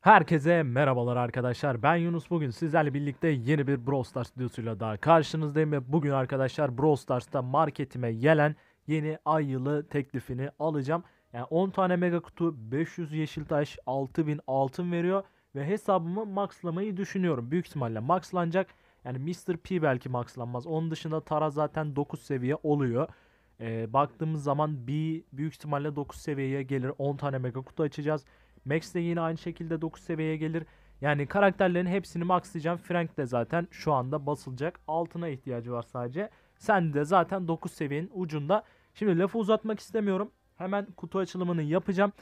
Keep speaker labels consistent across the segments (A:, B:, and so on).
A: Herkese merhabalar arkadaşlar. Ben Yunus. Bugün sizlerle birlikte yeni bir Brawl Stars videosuyla daha karşınızdayım. Ve bugün arkadaşlar Brawl Stars'ta marketime gelen yeni ay yılı teklifini alacağım. Yani 10 tane mega kutu, 500 yeşil taş, 6000 altın veriyor. Ve hesabımı maxlamayı düşünüyorum. Büyük ihtimalle maxlanacak. Yani Mr. P belki maxlanmaz. Onun dışında Tara zaten 9 seviye oluyor. E, baktığımız zaman bir büyük ihtimalle 9 seviyeye gelir. 10 tane mega kutu açacağız. Max de yine aynı şekilde 9 seviyeye gelir. Yani karakterlerin hepsini maxlayacağım. Frank de zaten şu anda basılacak. Altına ihtiyacı var sadece. Sen de zaten 9 seviyenin ucunda. Şimdi lafı uzatmak istemiyorum. Hemen kutu açılımını yapacağım.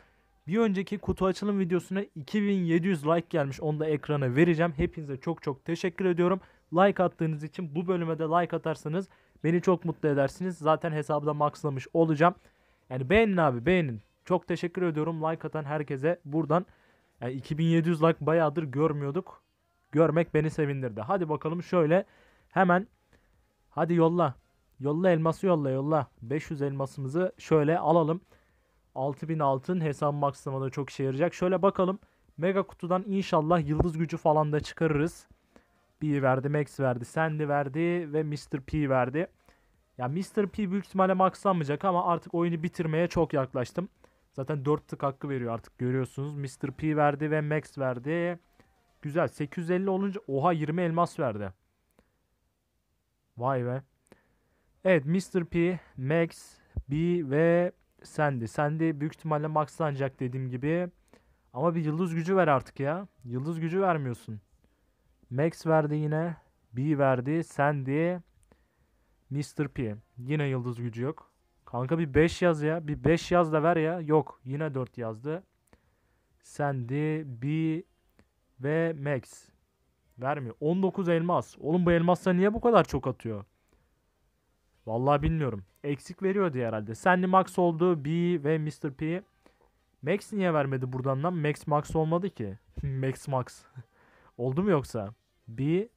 A: Bir önceki kutu açılım videosuna 2700 like gelmiş. Onu da ekrana vereceğim. Hepinize çok çok teşekkür ediyorum. Like attığınız için bu bölüme de like atarsanız Beni çok mutlu edersiniz. Zaten hesabı maxlamış olacağım. Yani beğenin abi beğenin. Çok teşekkür ediyorum like atan herkese buradan. Yani 2700 like bayağıdır görmüyorduk. Görmek beni sevindirdi. Hadi bakalım şöyle hemen hadi yolla. Yolla elması yolla yolla. 500 elmasımızı şöyle alalım. 6000 altın hesap maksimada çok işe yarayacak. Şöyle bakalım. Mega kutudan inşallah yıldız gücü falan da çıkarırız. B verdi, Max verdi, Sandy verdi ve Mr. P verdi. Ya Mr. P büyük ihtimalle maxlanmayacak ama artık oyunu bitirmeye çok yaklaştım. Zaten 4 tık hakkı veriyor artık görüyorsunuz. Mr. P verdi ve Max verdi. Güzel. 850 olunca oha 20 elmas verdi. Vay be. Evet Mr. P, Max, B ve Sandy. Sandy büyük ihtimalle maxlanacak dediğim gibi. Ama bir yıldız gücü ver artık ya. Yıldız gücü vermiyorsun. Max verdi yine. B verdi. Sandy. Mr. P. Yine yıldız gücü yok. Kanka bir 5 yaz ya. Bir 5 yaz da ver ya. Yok. Yine 4 yazdı. Sandy, B ve Max. Vermiyor. 19 elmas. Oğlum bu elmasla niye bu kadar çok atıyor? Vallahi bilmiyorum. Eksik veriyordu herhalde. Sandy Max oldu. B ve Mr. P. Max niye vermedi buradan lan? Max Max olmadı ki. Max Max. oldu mu yoksa? B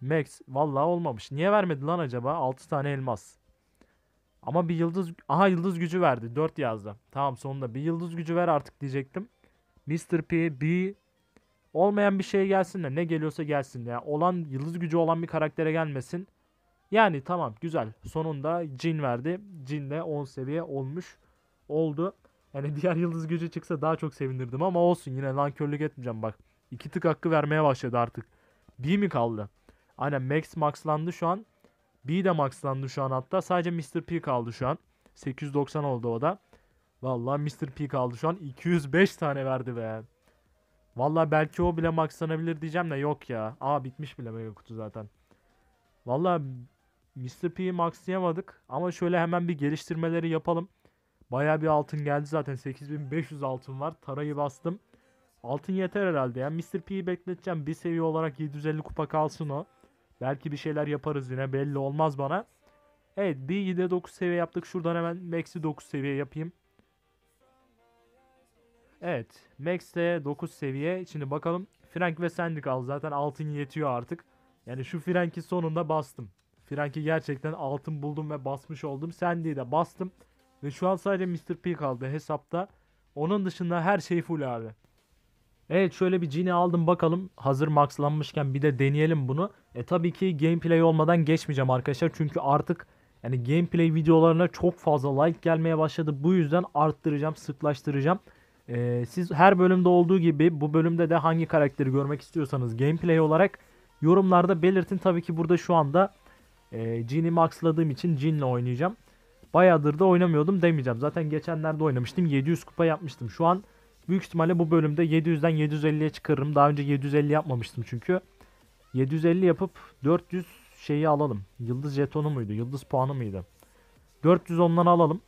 A: Max. Vallahi olmamış. Niye vermedi lan acaba? 6 tane elmas. Ama bir yıldız... Aha yıldız gücü verdi. 4 yazdı. Tamam sonunda bir yıldız gücü ver artık diyecektim. Mr. P, B... Olmayan bir şey gelsin de ne geliyorsa gelsin. Yani olan yıldız gücü olan bir karaktere gelmesin. Yani tamam güzel. Sonunda Jin verdi. Jin de 10 seviye olmuş oldu. Yani diğer yıldız gücü çıksa daha çok sevinirdim ama olsun yine lankörlük etmeyeceğim bak. İki tık hakkı vermeye başladı artık. B mi kaldı? Aynen Max maxlandı şu an. B de maxlandı şu an hatta. Sadece Mr. P kaldı şu an. 890 oldu o da. Valla Mr. P kaldı şu an. 205 tane verdi be. Valla belki o bile maxlanabilir diyeceğim de yok ya. Aa bitmiş bile mega kutu zaten. Valla Mr. P'yi maxlayamadık. Ama şöyle hemen bir geliştirmeleri yapalım. Baya bir altın geldi zaten. 8500 altın var. Tarayı bastım. Altın yeter herhalde ya. Mr. P'yi bekleteceğim. Bir seviye olarak 750 kupa kalsın o. Belki bir şeyler yaparız yine. Belli olmaz bana. Evet bir 7'de 9 seviye yaptık. Şuradan hemen Max'i 9 seviye yapayım. Evet. Max de 9 seviye. Şimdi bakalım. Frank ve Sandy kaldı. Zaten altın yetiyor artık. Yani şu Frank'i sonunda bastım. Frank'i gerçekten altın buldum ve basmış oldum. Sandy'yi de bastım. Ve şu an sadece Mr. P kaldı hesapta. Onun dışında her şey full abi. Evet şöyle bir cini aldım bakalım. Hazır maxlanmışken bir de deneyelim bunu. E tabii ki gameplay olmadan geçmeyeceğim arkadaşlar. Çünkü artık yani gameplay videolarına çok fazla like gelmeye başladı. Bu yüzden arttıracağım, sıklaştıracağım. Ee, siz her bölümde olduğu gibi bu bölümde de hangi karakteri görmek istiyorsanız gameplay olarak yorumlarda belirtin. Tabii ki burada şu anda e, Jin'i maxladığım için Jin'le oynayacağım. Bayağıdır da oynamıyordum demeyeceğim. Zaten geçenlerde oynamıştım. 700 kupa yapmıştım. Şu an büyük ihtimalle bu bölümde 700'den 750'ye çıkarırım. Daha önce 750 yapmamıştım çünkü. 750 yapıp 400 şeyi alalım. Yıldız jetonu muydu? Yıldız puanı mıydı? 400 ondan alalım.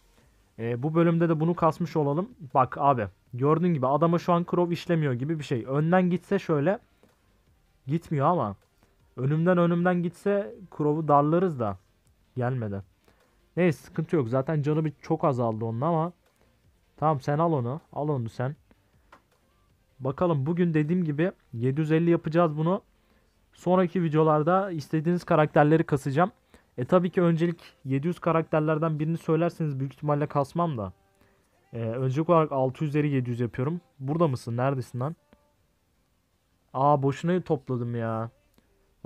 A: E, bu bölümde de bunu kasmış olalım. Bak abi gördüğün gibi adama şu an Krov işlemiyor gibi bir şey. Önden gitse şöyle gitmiyor ama önümden önümden gitse Krovu darlarız da gelmedi. Neyse sıkıntı yok. Zaten canı bir çok azaldı onun ama tamam sen al onu. Al onu sen. Bakalım bugün dediğim gibi 750 yapacağız bunu. Sonraki videolarda istediğiniz karakterleri kasacağım. E tabii ki öncelik 700 karakterlerden birini söylerseniz büyük ihtimalle kasmam da. E, öncelik olarak 600'leri 700 yapıyorum. Burada mısın? Neredesin lan? Aa boşuna topladım ya.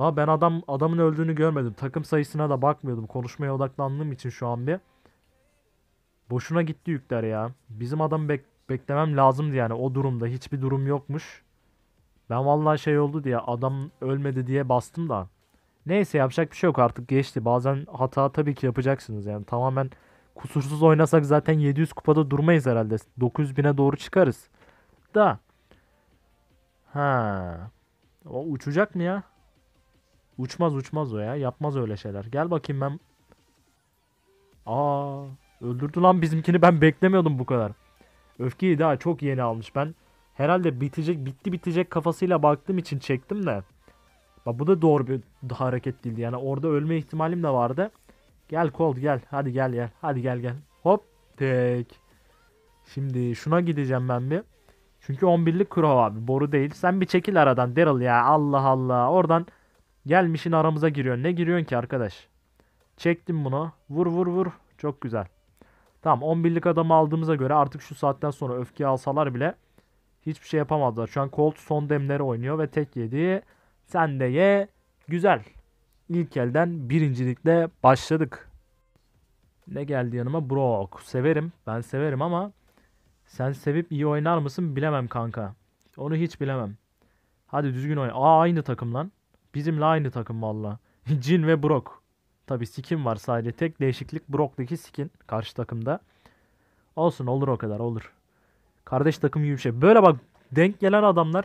A: La ben adam adamın öldüğünü görmedim. Takım sayısına da bakmıyordum. Konuşmaya odaklandığım için şu an bir. Boşuna gitti yükler ya. Bizim adam bek beklemem lazımdı yani o durumda hiçbir durum yokmuş. Ben vallahi şey oldu diye adam ölmedi diye bastım da. Neyse yapacak bir şey yok artık geçti. Bazen hata tabii ki yapacaksınız yani tamamen kusursuz oynasak zaten 700 kupada durmayız herhalde. 900 bine doğru çıkarız. Da. Ha. O uçacak mı ya? Uçmaz uçmaz o ya. Yapmaz öyle şeyler. Gel bakayım ben. Aa, öldürdü lan bizimkini ben beklemiyordum bu kadar. Öfkeyi daha çok yeni almış ben. Herhalde bitecek bitti bitecek kafasıyla baktığım için çektim de. Bak bu da doğru bir hareket değildi. Yani orada ölme ihtimalim de vardı. Gel Cold gel. Hadi gel gel. Hadi gel gel. Hop. Tek. Şimdi şuna gideceğim ben bir. Çünkü 11'lik Crow abi. Boru değil. Sen bir çekil aradan Daryl ya. Allah Allah. Oradan gelmişin aramıza giriyor Ne giriyorsun ki arkadaş? Çektim bunu. Vur vur vur. Çok güzel. Tamam 11'lik adamı aldığımıza göre artık şu saatten sonra öfke alsalar bile hiçbir şey yapamadılar. Şu an Colt son demleri oynuyor ve tek yediği sen de ye. Güzel. İlk elden birincilikle başladık. Ne geldi yanıma? Brock. Severim. Ben severim ama sen sevip iyi oynar mısın bilemem kanka. Onu hiç bilemem. Hadi düzgün oyna. Aa aynı takım lan. Bizimle aynı takım valla. Jin ve Brock. Tabii skin var sadece. Tek değişiklik Brock'taki skin karşı takımda. Olsun olur o kadar olur. Kardeş takım gibi bir şey. Böyle bak denk gelen adamlar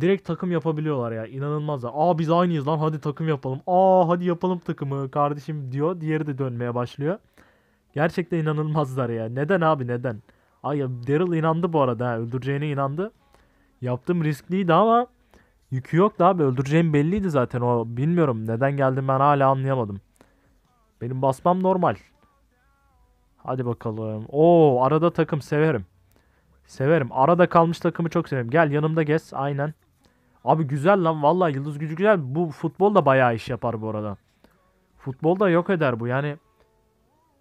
A: direkt takım yapabiliyorlar ya. İnanılmazlar. Aa biz aynıyız lan hadi takım yapalım. Aa hadi yapalım takımı kardeşim diyor. Diğeri de dönmeye başlıyor. Gerçekten inanılmazlar ya. Neden abi neden? Ay Daryl inandı bu arada. Ha. Öldüreceğine inandı. Yaptım riskliydi ama yükü yok da abi. Öldüreceğim belliydi zaten o. Bilmiyorum neden geldim ben hala anlayamadım. Benim basmam normal. Hadi bakalım. Oo arada takım severim. Severim. Arada kalmış takımı çok severim. Gel yanımda gez. Aynen. Abi güzel lan. Vallahi yıldız gücü güzel. Bu futbol da bayağı iş yapar bu arada. Futbol da yok eder bu. Yani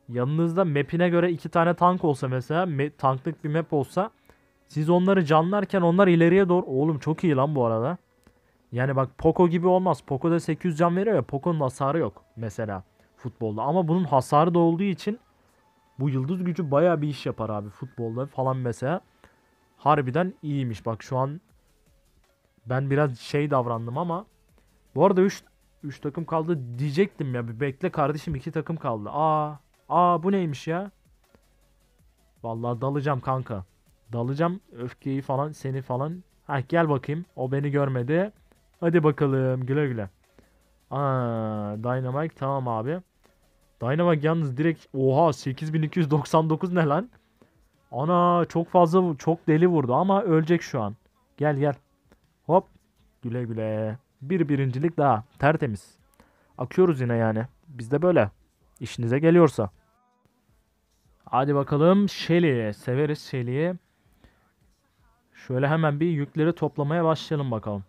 A: yanınızda map'ine göre iki tane tank olsa mesela. Tanklık bir map olsa. Siz onları canlarken onlar ileriye doğru. Oğlum çok iyi lan bu arada. Yani bak Poco gibi olmaz. Poco da 800 can veriyor ya. Poco'nun hasarı yok mesela futbolda. Ama bunun hasarı da olduğu için bu yıldız gücü baya bir iş yapar abi futbolda falan mesela. Harbiden iyiymiş. Bak şu an ben biraz şey davrandım ama bu arada 3 3 takım kaldı diyecektim ya. Bir bekle kardeşim 2 takım kaldı. Aa, aa bu neymiş ya? Vallahi dalacağım kanka. Dalacağım öfkeyi falan seni falan. Ha gel bakayım. O beni görmedi. Hadi bakalım güle güle. Aa, Dynamite tamam abi. Dynamite yalnız direkt oha 8299 ne lan? Ana çok fazla çok deli vurdu ama ölecek şu an. Gel gel. Hop. Güle güle. Bir birincilik daha. Tertemiz. Akıyoruz yine yani. Biz de böyle. İşinize geliyorsa. Hadi bakalım Shelly. Severiz Shelly'yi. Şöyle hemen bir yükleri toplamaya başlayalım bakalım.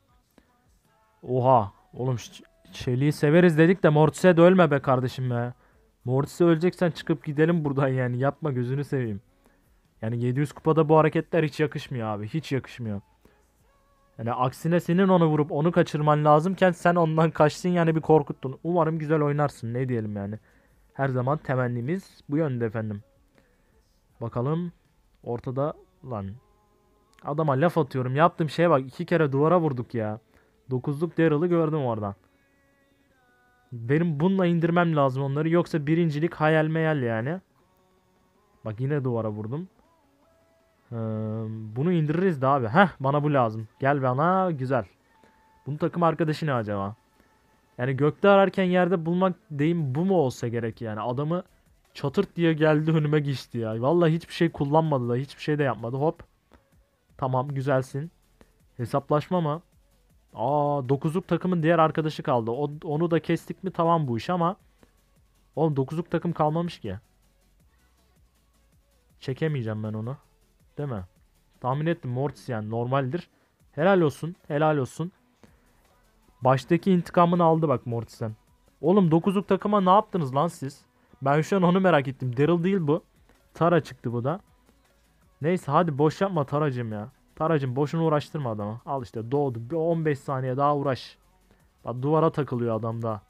A: Oha. Oğlum Shelly'yi severiz dedik de Mortis'e de ölme be kardeşim be. Mortis'e öleceksen çıkıp gidelim buradan yani. Yapma gözünü seveyim. Yani 700 kupada bu hareketler hiç yakışmıyor abi. Hiç yakışmıyor. Yani aksine senin onu vurup onu kaçırman lazımken sen ondan kaçtın yani bir korkuttun. Umarım güzel oynarsın ne diyelim yani. Her zaman temennimiz bu yönde efendim. Bakalım ortada lan. Adama laf atıyorum yaptığım şeye bak iki kere duvara vurduk ya. Dokuzluk Daryl'ı gördüm oradan. Benim bununla indirmem lazım onları. Yoksa birincilik hayal meyal yani. Bak yine duvara vurdum. Ee, bunu indiririz de abi. Heh bana bu lazım. Gel bana güzel. Bunu takım arkadaşı ne acaba? Yani gökte ararken yerde bulmak deyim bu mu olsa gerek yani. Adamı çatırt diye geldi önüme geçti ya. Vallahi hiçbir şey kullanmadı da hiçbir şey de yapmadı. Hop. Tamam güzelsin. Hesaplaşma mı? Aa dokuzluk takımın diğer arkadaşı kaldı. O, onu da kestik mi tamam bu iş ama. Oğlum dokuzluk takım kalmamış ki. Çekemeyeceğim ben onu. Değil mi? Tahmin ettim Mortis yani normaldir. Helal olsun. Helal olsun. Baştaki intikamını aldı bak Mortis'ten. Oğlum dokuzluk takıma ne yaptınız lan siz? Ben şu an onu merak ettim. Daryl değil bu. Tara çıktı bu da. Neyse hadi boş yapma Taracım ya. Taracım boşuna uğraştırma adamı. Al işte doğdu. Bir 15 saniye daha uğraş. Bak duvara takılıyor adam da.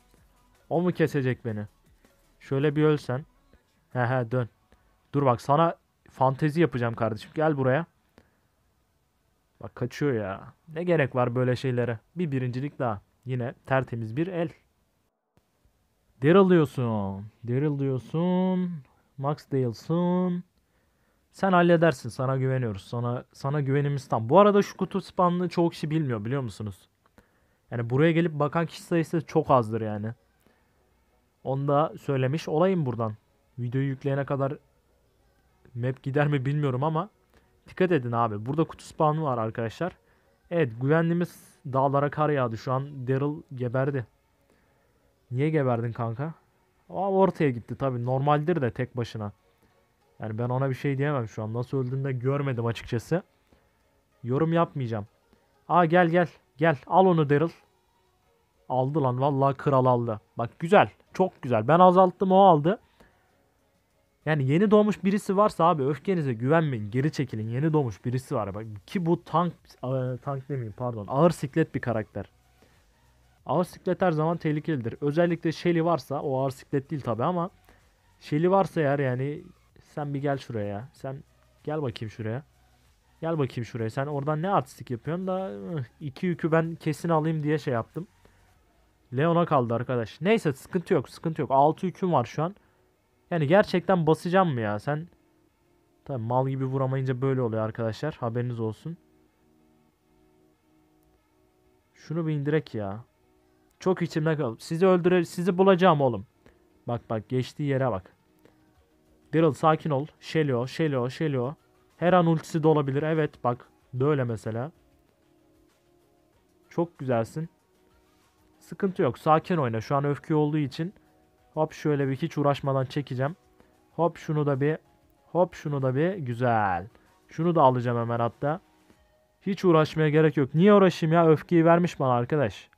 A: O mu kesecek beni? Şöyle bir ölsen. He he dön. Dur bak sana fantezi yapacağım kardeşim. Gel buraya. Bak kaçıyor ya. Ne gerek var böyle şeylere? Bir birincilik daha. Yine tertemiz bir el. Daryl diyorsun. Daryl diyorsun. Max Dale'sun. Sen halledersin. Sana güveniyoruz. Sana sana güvenimiz tam. Bu arada şu kutu spamını çoğu kişi bilmiyor biliyor musunuz? Yani buraya gelip bakan kişi sayısı çok azdır yani. Onu da söylemiş olayım buradan. Videoyu yükleyene kadar map gider mi bilmiyorum ama dikkat edin abi. Burada kutu spawnı var arkadaşlar. Evet güvenliğimiz dağlara kar yağdı. Şu an Daryl geberdi. Niye geberdin kanka? Aa, ortaya gitti tabii, Normaldir de tek başına. Yani ben ona bir şey diyemem şu an. Nasıl öldüğünü de görmedim açıkçası. Yorum yapmayacağım. Aa gel gel. Gel al onu Daryl. Aldı lan vallahi kral aldı. Bak güzel. Çok güzel. Ben azalttım o aldı. Yani yeni doğmuş birisi varsa abi öfkenize güvenmeyin. Geri çekilin. Yeni doğmuş birisi var. Bak ki bu tank e, tank demeyeyim pardon. Ağır siklet bir karakter. Ağır siklet her zaman tehlikelidir. Özellikle Shelly varsa o ağır siklet değil tabi ama Shelly varsa eğer yani sen bir gel şuraya. Sen gel bakayım şuraya. Gel bakayım şuraya. Sen oradan ne artistik yapıyorsun da iki yükü ben kesin alayım diye şey yaptım. Leon'a kaldı arkadaş. Neyse sıkıntı yok sıkıntı yok. 6 yüküm var şu an. Yani gerçekten basacağım mı ya sen? Tabi mal gibi vuramayınca böyle oluyor arkadaşlar. Haberiniz olsun. Şunu bir indirek ya. Çok içimde kaldı. Sizi öldüre sizi bulacağım oğlum. Bak bak geçtiği yere bak. Daryl sakin ol. Shelio, Shelio, Shelio. Her an ultisi de olabilir. Evet bak böyle mesela. Çok güzelsin. Sıkıntı yok. Sakin oyna. Şu an öfke olduğu için. Hop şöyle bir hiç uğraşmadan çekeceğim. Hop şunu da bir. Hop şunu da bir. Güzel. Şunu da alacağım hemen hatta. Hiç uğraşmaya gerek yok. Niye uğraşayım ya? Öfkeyi vermiş bana arkadaş.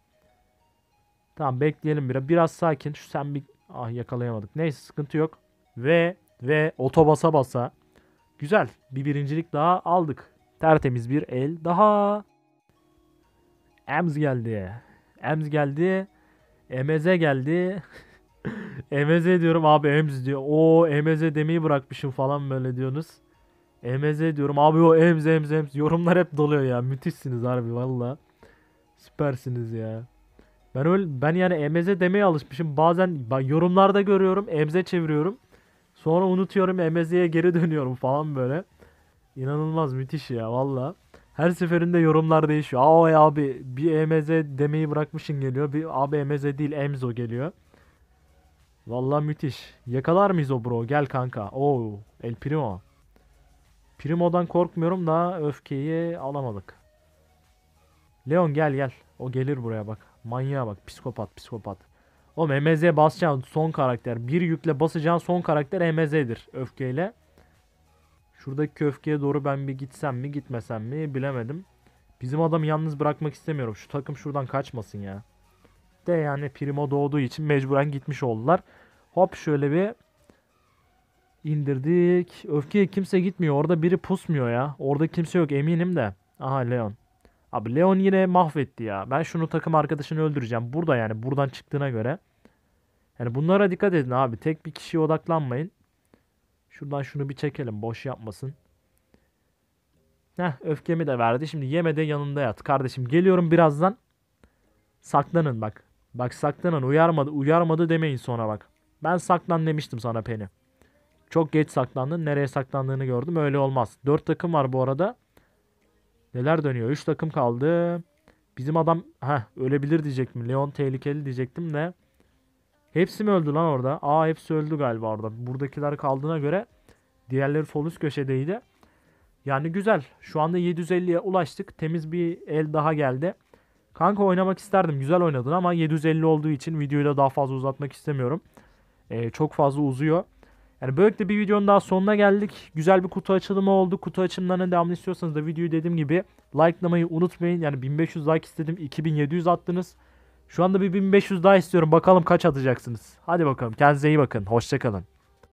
A: Tamam bekleyelim biraz. Biraz sakin. Şu sen bir... Ah yakalayamadık. Neyse sıkıntı yok. Ve ve otobasa basa güzel bir birincilik daha aldık. Tertemiz bir el daha. emz geldi. emz geldi. Emeze geldi. Emeze diyorum abi emz diyor. O Emeze demeyi bırakmışım falan böyle diyorsunuz. Emeze diyorum abi o emz emz emz yorumlar hep doluyor ya. Müthişsiniz abi valla. Süpersiniz ya. Ben öyle ben yani emeze demeye alışmışım. Bazen yorumlarda görüyorum, emze çeviriyorum. Sonra unutuyorum MSI'ye geri dönüyorum falan böyle. İnanılmaz müthiş ya valla. Her seferinde yorumlar değişiyor. Aa abi bir EMZ demeyi bırakmışın geliyor. Bir abi EMZ değil EMZO geliyor. Valla müthiş. Yakalar mıyız o bro? Gel kanka. Oo El Primo. Primo'dan korkmuyorum da öfkeyi alamadık. Leon gel gel. O gelir buraya bak. Manyağa bak. Psikopat psikopat. O MZ basacağın son karakter. Bir yükle basacağın son karakter MZ'dir öfkeyle. Şuradaki köfkeye doğru ben bir gitsem mi gitmesem mi bilemedim. Bizim adamı yalnız bırakmak istemiyorum. Şu takım şuradan kaçmasın ya. De yani Primo doğduğu için mecburen gitmiş oldular. Hop şöyle bir indirdik. Öfkeye kimse gitmiyor. Orada biri pusmuyor ya. Orada kimse yok eminim de. Aha Leon. Abi Leon yine mahvetti ya. Ben şunu takım arkadaşını öldüreceğim. Burada yani buradan çıktığına göre. Yani bunlara dikkat edin abi. Tek bir kişiye odaklanmayın. Şuradan şunu bir çekelim. Boş yapmasın. Heh öfkemi de verdi. Şimdi yeme yanında yat. Kardeşim geliyorum birazdan. Saklanın bak. Bak saklanın. Uyarmadı. Uyarmadı demeyin sonra bak. Ben saklan demiştim sana Penny. Çok geç saklandın. Nereye saklandığını gördüm. Öyle olmaz. 4 takım var bu arada. Neler dönüyor? 3 takım kaldı. Bizim adam heh, ölebilir diyecektim. Leon tehlikeli diyecektim de. Hepsi mi öldü lan orada? Aa hepsi öldü galiba orada. Buradakiler kaldığına göre diğerleri sol üst köşedeydi. Yani güzel. Şu anda 750'ye ulaştık. Temiz bir el daha geldi. Kanka oynamak isterdim. Güzel oynadın ama 750 olduğu için videoyu da daha fazla uzatmak istemiyorum. Ee, çok fazla uzuyor. Yani böylelikle bir videonun daha sonuna geldik. Güzel bir kutu açılımı oldu. Kutu açılımlarına devam istiyorsanız da videoyu dediğim gibi likelamayı unutmayın. Yani 1500 like istedim. 2700 attınız. Şu anda bir 1500 daha istiyorum. Bakalım kaç atacaksınız. Hadi bakalım. Kendinize iyi bakın. Hoşçakalın.